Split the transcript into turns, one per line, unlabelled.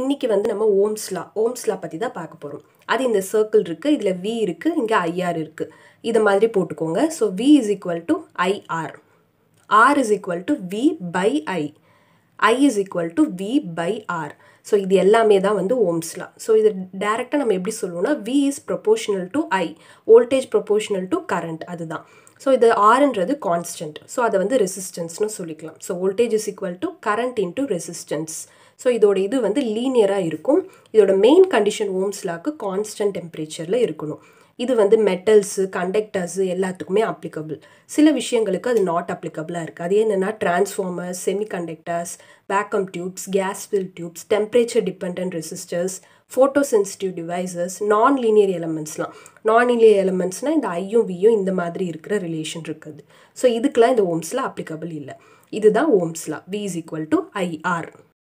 இன்னைக்கு வந்து நம்ம ஓம்ஸ்லா ஓம்ஸ்லா பற்றி தான் பார்க்க போகிறோம் அது இந்த சர்க்கிள் இருக்குது இதில் வி இருக்குது இங்கே ஐஆர் இருக்குது இதை மாதிரி போட்டுக்கோங்க so V is equal to IR R is equal to V by I I is equal to V by R so இது எல்லாமே தான் வந்து ஓம்ஸ்லா ஸோ இது டேரெக்டாக நம்ம எப்படி சொல்லுவோம்னா V is proportional to I voltage proportional to current அதுதான் ஸோ இது ஆர்ன்றது கான்ஸ்டன்ட் ஸோ அதை வந்து ரெசிஸ்டன்ஸ்னு சொல்லிக்கலாம் so voltage is equal to current into resistance so இதோட இது வந்து லீனியராக இருக்கும் இதோட மெயின் கண்டிஷன் ஓம்ஸ்லாக்கு கான்ஸ்டன்ட் டெம்பரேச்சரில் இருக்கணும் இது வந்து மெட்டல்ஸு கண்டக்டர்ஸு எல்லாத்துக்குமே அப்ளிகபிள் சில விஷயங்களுக்கு அது நாட் அப்ளிகபிளாக இருக்குது அது என்னென்னா transformers conductors vacuum tubes gas fill tubes temperature depend resistors photo sensitive devices non linear எலமெண்ட்ஸ்லாம் நான் லீனியர் எலமெண்ட்ஸ்னால் இந்த ஐயும் வியும் இந்த மாதிரி இருக்கிற ரிலேஷன் இருக்குது ஸோ இதுக்கெலாம் இந்த ஓம்ஸில் அப்ளிகபிள் இல்லை இதுதான் ஓம்ஸ்லா V is equal to IR